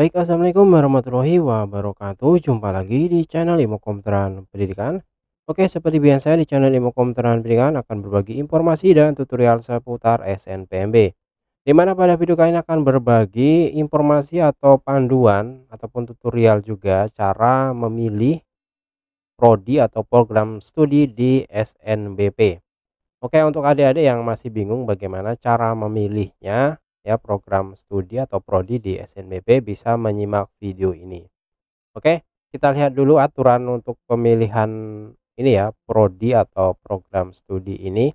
Baik, Assalamualaikum warahmatullahi wabarakatuh. Jumpa lagi di channel Ilmu Komputeran Pendidikan. Oke, seperti biasa di channel Ilmu Komputeran Pendidikan akan berbagi informasi dan tutorial seputar SNPMB. Dimana pada video kali ini akan berbagi informasi atau panduan ataupun tutorial juga cara memilih prodi atau program studi di SNBP. Oke, untuk adik-adik yang masih bingung bagaimana cara memilihnya, ya program studi atau prodi di SNBP bisa menyimak video ini. Oke, kita lihat dulu aturan untuk pemilihan ini ya, prodi atau program studi ini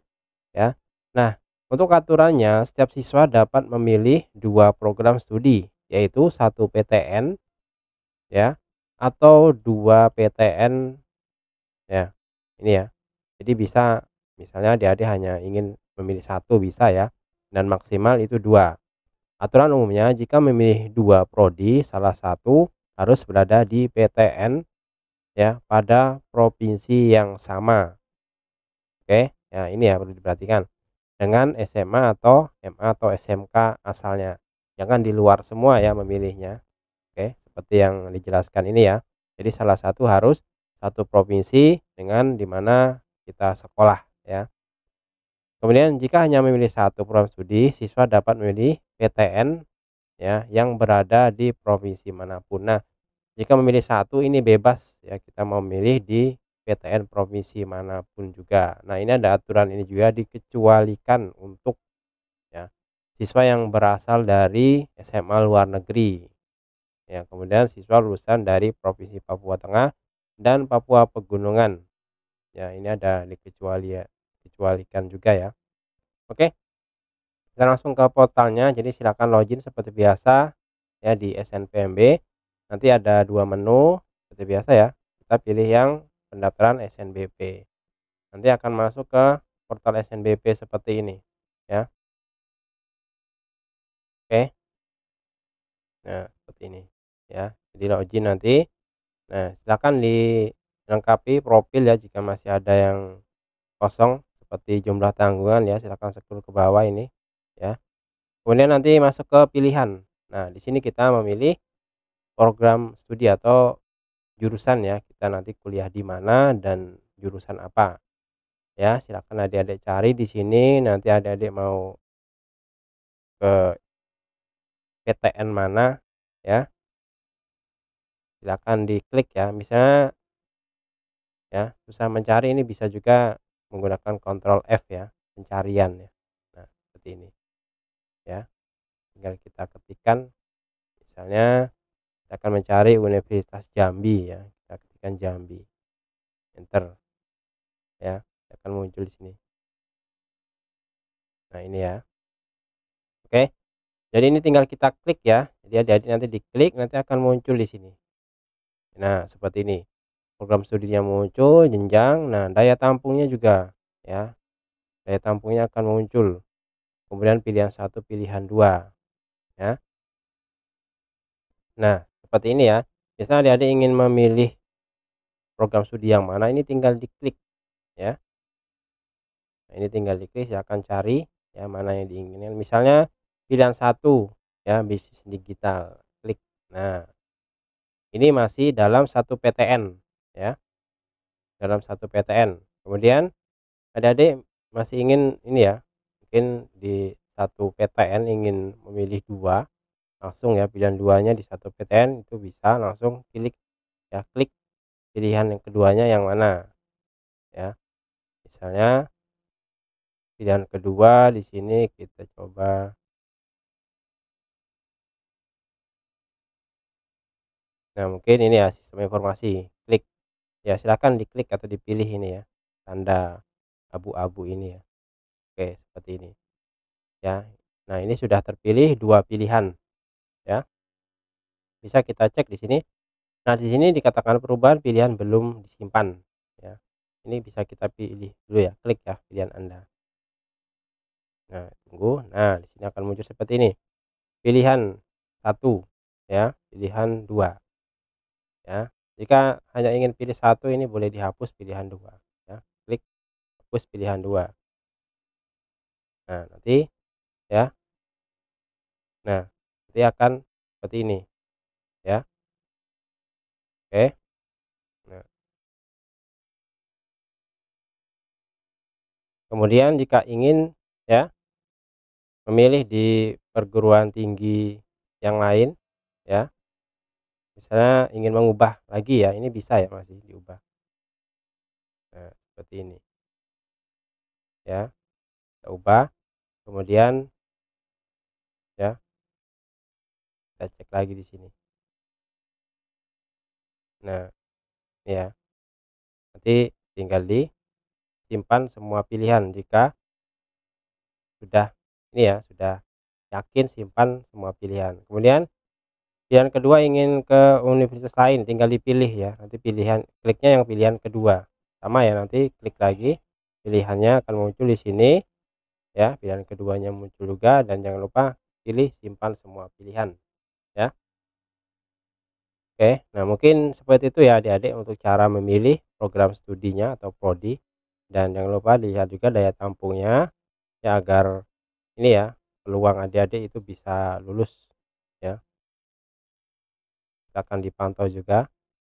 ya. Nah, untuk aturannya setiap siswa dapat memilih dua program studi yaitu satu PTN ya atau dua PTN ya. Ini ya. Jadi bisa misalnya adik hanya ingin memilih satu bisa ya dan maksimal itu dua. Aturan umumnya jika memilih dua prodi salah satu harus berada di PTN ya pada provinsi yang sama. Oke, ya ini ya perlu diperhatikan dengan SMA atau MA atau SMK asalnya. Jangan di luar semua ya memilihnya. Oke, seperti yang dijelaskan ini ya. Jadi salah satu harus satu provinsi dengan dimana kita sekolah ya. Kemudian jika hanya memilih satu program studi, siswa dapat memilih PTN ya yang berada di provinsi manapun. Nah, jika memilih satu ini bebas ya kita mau memilih di PTN provinsi manapun juga. Nah, ini ada aturan ini juga dikecualikan untuk ya siswa yang berasal dari SMA luar negeri. Ya, kemudian siswa lulusan dari provinsi Papua Tengah dan Papua Pegunungan. Ya, ini ada dikecuali dikecualikan juga ya oke kita langsung ke portalnya jadi silakan login seperti biasa ya di SNPMB nanti ada dua menu seperti biasa ya kita pilih yang pendaftaran SNBP nanti akan masuk ke portal SNBP seperti ini ya oke nah seperti ini ya jadi login nanti nah silakan dilengkapi profil ya jika masih ada yang kosong seperti jumlah tanggungan ya silahkan scroll ke bawah ini ya kemudian nanti masuk ke pilihan nah di sini kita memilih program studi atau jurusan ya kita nanti kuliah di mana dan jurusan apa ya silahkan adik-adik cari di sini nanti adik-adik mau ke PTN mana ya silahkan diklik ya misalnya ya susah mencari ini bisa juga menggunakan kontrol F ya pencarian ya nah seperti ini ya tinggal kita ketikkan misalnya kita akan mencari Universitas Jambi ya kita ketikkan Jambi enter ya akan muncul di sini nah ini ya oke jadi ini tinggal kita klik ya jadi jadi nanti diklik nanti akan muncul di sini nah seperti ini program studinya muncul jenjang nah daya tampungnya juga ya daya tampungnya akan muncul kemudian pilihan satu pilihan dua ya nah seperti ini ya misalnya adik-adik ingin memilih program studi yang mana ini tinggal diklik ya nah, ini tinggal diklik saya akan cari ya mana yang diinginkan misalnya pilihan satu ya bisnis digital klik nah ini masih dalam satu PTN ya dalam satu PTN kemudian ada adik masih ingin ini ya mungkin di satu PTN ingin memilih dua langsung ya pilihan duanya di satu PTN itu bisa langsung klik ya klik pilihan yang keduanya yang mana ya misalnya pilihan kedua di sini kita coba nah mungkin ini ya sistem informasi ya silahkan diklik atau dipilih ini ya tanda abu-abu ini ya oke seperti ini ya nah ini sudah terpilih dua pilihan ya bisa kita cek di sini nah di sini dikatakan perubahan pilihan belum disimpan ya ini bisa kita pilih dulu ya klik ya pilihan anda nah tunggu nah di sini akan muncul seperti ini pilihan satu ya pilihan dua ya jika hanya ingin pilih satu ini boleh dihapus pilihan dua ya klik hapus pilihan dua nah nanti ya nah nanti akan seperti ini ya oke nah. kemudian jika ingin ya memilih di perguruan tinggi yang lain ya misalnya ingin mengubah lagi ya ini bisa ya masih diubah nah, seperti ini ya kita ubah kemudian ya kita cek lagi di sini nah ya nanti tinggal di simpan semua pilihan jika sudah ini ya sudah yakin simpan semua pilihan kemudian pilihan kedua ingin ke universitas lain tinggal dipilih ya nanti pilihan kliknya yang pilihan kedua sama ya nanti klik lagi pilihannya akan muncul di sini ya pilihan keduanya muncul juga dan jangan lupa pilih simpan semua pilihan ya Oke nah mungkin seperti itu ya adik-adik untuk cara memilih program studinya atau prodi dan jangan lupa dilihat juga daya tampungnya ya agar ini ya peluang adik-adik itu bisa lulus akan dipantau juga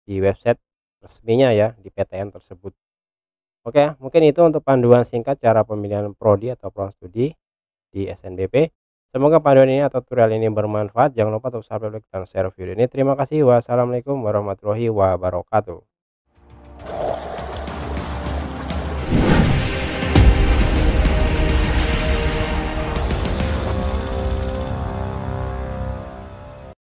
di website resminya ya di PTN tersebut Oke mungkin itu untuk panduan singkat cara pemilihan prodi atau program studi di SNBP semoga panduan ini atau tutorial ini bermanfaat jangan lupa untuk subscribe dan share video ini terima kasih wassalamualaikum warahmatullahi wabarakatuh